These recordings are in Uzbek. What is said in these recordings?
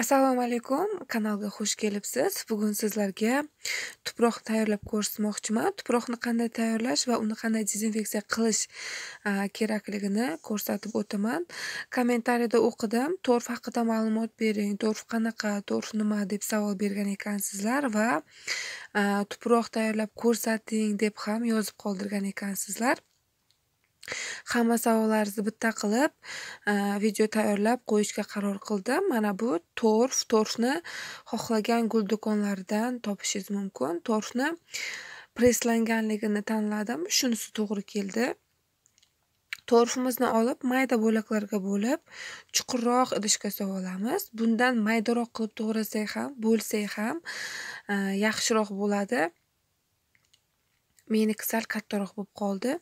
assalomu alaykum kanalga xush kelibsiz bugun sizlarga tuproq tayyorlab ko'rsatmoqchiman tuproqni qanday tayyorlash va uni qanday dezinfeksiya qilish kerakligini ko'rsatib o'taman kommentariyada o'qidim torf haqida ma'lumot bering torf qanaqa torf nima deb savol bergan ekansizlar va tuproq tayyorlab ko'rsating deb ham yozib qoldirgan ekansizlar hamma savollaringizni bitta qilib e, video tayyorlab qo'yishga qaror qildim mana bu torf torfni xohlagan gul do'konlaridan topishingiz mumkin torfni presslanganligini tanladim shunisi to'g'ri keldi torfimizni olib mayda bo'laklarga bo'lib chuqurroq idishga solib olamiz bundan maydaroq qilib to'g'rasak ham bo'lsak ham e, yaxshiroq bo'ladi meniki sal kattaroq bo'lib qoldi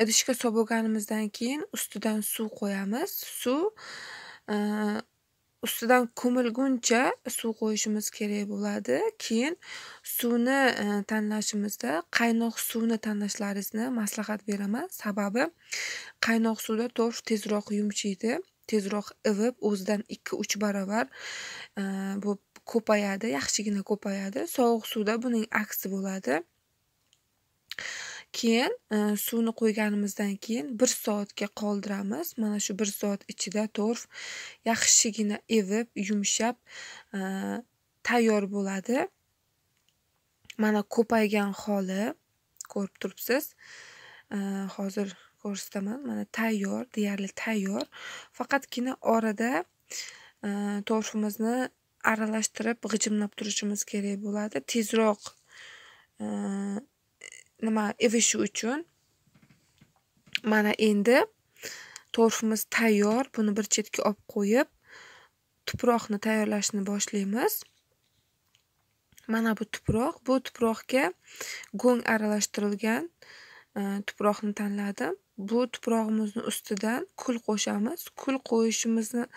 idishga solib olganimizdan keyin ustidan suv qo'yamiz suv e, ustidan ko'milguncha suv qo'yishimiz kerak bo'ladi keyin suvni e, tanlashimizda qaynoq suvni tanlashlaringizni maslahat beraman sababi qaynoq suvda tosh tezroq yumshaydi tezroq ivib o'zidan ikki uch baravar e, bu ko'payadi yaxshigina ko'payadi sovuq suvda buning aksi bo'ladi keyin e, suvni qo'yganimizdan keyin bir soatga qoldiramiz mana shu bir soat ichida torf yaxshigina evib yumshab e, tayyor bo'ladi mana ko'paygan holi ko'rib turibsiz e, hozir ko'rsataman mana tayyor deyarli tayyor faqatgina orada to'rfimizni aralashtirib g'ijimlab turishimiz kerak bo'ladi tezroq nima ivishi uchun mana endi torfimiz tayyor buni bir chetga olib qo'yib tuproqni tayyorlashni boshlaymiz mana bu tuproq bu tuproqga go'ng aralashtirilgan e, tuproqni tanladim bu tuprog'imizni ustidan kul qo'shamiz kul qo'yishimizning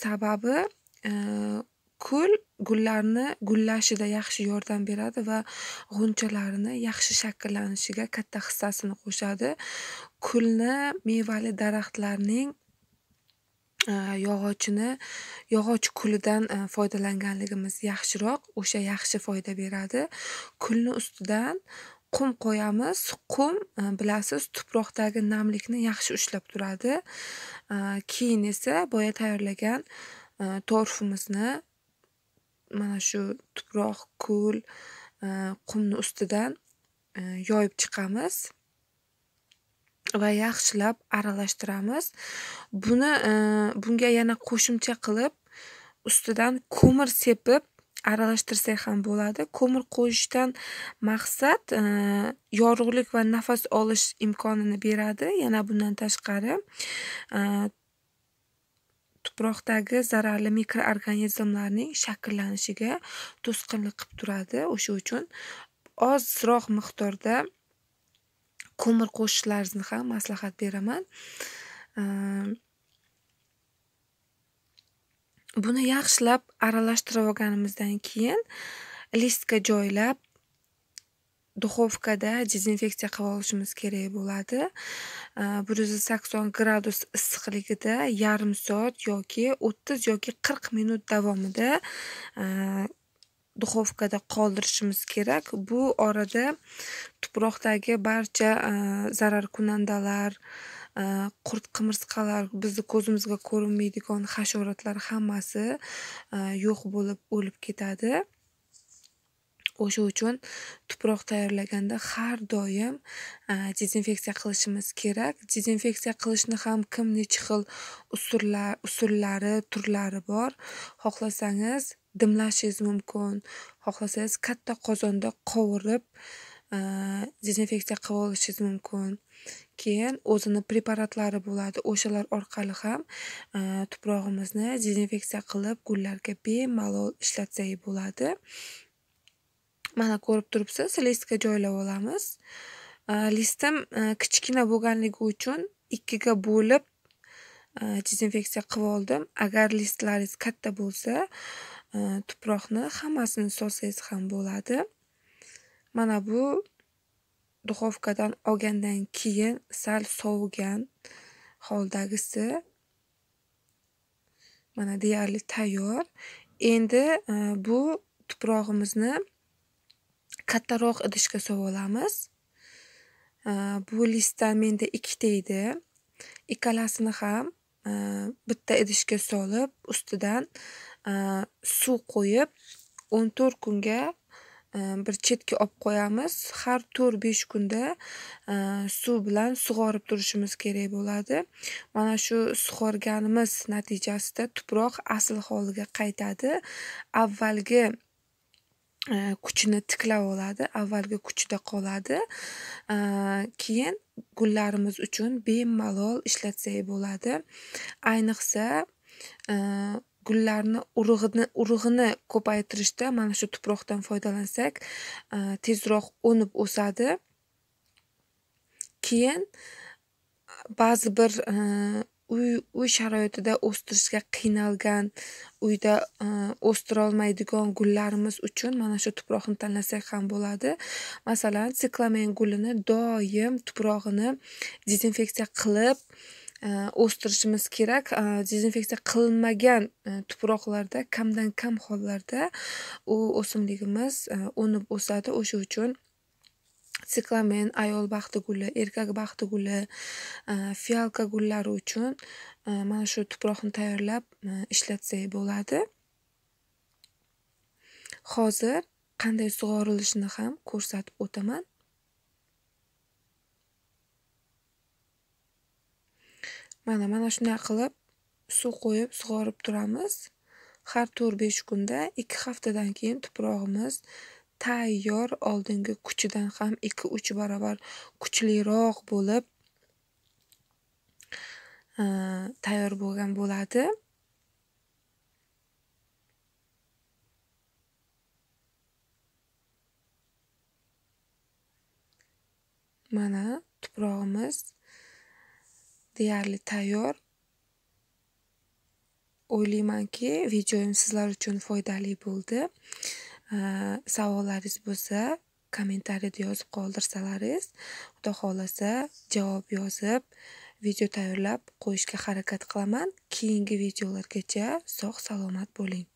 sababi e, kul gullarni gullashida yaxshi yordam beradi va g'unchalarini yaxshi shakllanishiga katta hissasini qo'shadi. Kulni mevali daraxtlarning e, yog'ochini yog'och kulidan e, foydalanganligimiz yaxshiroq. O'sha yaxshi foyda beradi. Kulni ustidan qum qo'yamiz. Qum e, bilasiz tuproqdagi namlikni yaxshi ushlab turadi. Keyin esa boya tayyorlagan torfimizni mana shu tuproq ko'l e, qumni ustidan e, yoyib chiqamiz va yaxshilab aralashtiramiz buni e, bunga yana qo'shimcha qilib ustidan ko'mir sepib aralashtirsak ham bo'ladi ko'mir qo'yishdan maqsad yorug'lik va nafas olish imkonini beradi yana bundan tashqari tuproqdagi zararli mikroorganizmlarning shakllanishiga to'sqinlik qilib turadi o'sha uchun ozroq miqdorda ko'mir qo'shishlarini ham maslahat beraman ehm, buni yaxshilab aralashtirib olganimizdan keyin listga joylab duxovkada dezinfeksiya qilib olishimiz kerak bo'ladi bir yuz sakson gradus issiqligida yarim soat yoki o'ttiz yoki qirq minut davomida duxovkada qoldirishimiz kerak bu orada tuproqdagi barcha zararkunandalar qurt qimirsqalar bizni ko'zimizga ko'rinmaydigan hasharotlar hammasi yo'q bo'lib o'lib ketadi o'sha uchun tuproq tayyorlaganda har doim dezinfeksiya qilishimiz kerak dezinfeksiya qilishni ham kim necha xil usullar usullari turlari bor xohlasangiz dimlashingiz mumkin xohlasangiz katta qozonda qovurib dezinfeksiya qilib olishingiz mumkin keyin o'zini preparatlari bo'ladi o'shalar orqali ham tuprog'imizni dezinfeksiya qilib gullarga bemalol ishlatsak bo'ladi mana ko'rib turibsiz listga joylab olamiz listim e, kichkina bo'lganligi uchun ikkiga bo'lib e, dezinfeksiya qilib oldim agar listlaringiz katta bo'lsa e, tuproqni hammasini solsangiz ham bo'ladi mana bu duxovkadan olgandan keyin sal sovigan holdagisi mana deyarli tayyor endi bu tuprog'imizni kattaroq idishga olamiz bu listdan menda ikkita edi ikkalasini ham e, bitta idishga solib ustidan e, suv qo'yib o'n to'rt kunga e, bir chetga olib qo'yamiz har to'rt besh kunda suv bilan sug'orib turishimiz kerak bo'ladi mana shu sug'organimiz natijasida tuproq asl holiga qaytadi avvalgi kuchini tiklab oladi avvalgi kuchida qoladi keyin gullarimiz uchun bemalol ishlatsak bo'ladi ayniqsa gullarni urug'ini urug'ini ko'paytirishda mana shu tuproqdan foydalansak tezroq o'nib o'sadi keyin ba'zi bir uy uy sharoitida o'stirishga qiynalgan uyda e, o'stirolmaydigan gullarimiz uchun mana shu tuproqni tanlasak ham bo'ladi masalan siklamen gulini doim tuprog'ini dezinfeksiya qilib e, o'stirishimiz kerak e, dezinfeksiya qilinmagan tuproqlarda kamdan kam hollarda u o'simligimiz unib o'sadi o'sha uchun siklamen ayol baxti guli erkak baxti guli e, fialka gullari uchun e, mana shu tuproqni tayyorlab e, ishlatsak bo'ladi hozir qanday sug'orilishini ham ko'rsatib o'taman mana mana shunday qilib suv qo'yib sug'orib turamiz har to'rt besh kunda ikki haftadan keyin tuprog'imiz tayyor oldingi kuchidan ham ikki uch barobar kuchliroq bo'lib e, tayyor bo'lgan bo'ladi mana tuprog'imiz deyarli tayyor o'ylaymanki videom sizlar uchun foydali bo'ldi savollaringiz э, bo'lsa kommentariyada yozib qoldirsalaringiz xudo xohlasa javob yozib video tayyorlab qo'yishga harakat qilaman keyingi videolargacha sog' salomat bo'ling